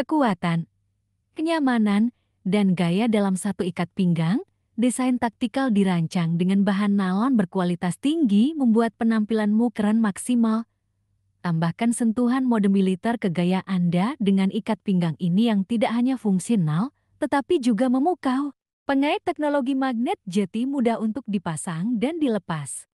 kekuatan, kenyamanan, dan gaya dalam satu ikat pinggang, desain taktikal dirancang dengan bahan nalon berkualitas tinggi membuat penampilanmu keren maksimal. Tambahkan sentuhan mode militer ke gaya Anda dengan ikat pinggang ini yang tidak hanya fungsional, tetapi juga memukau. Pengait teknologi magnet jeti mudah untuk dipasang dan dilepas.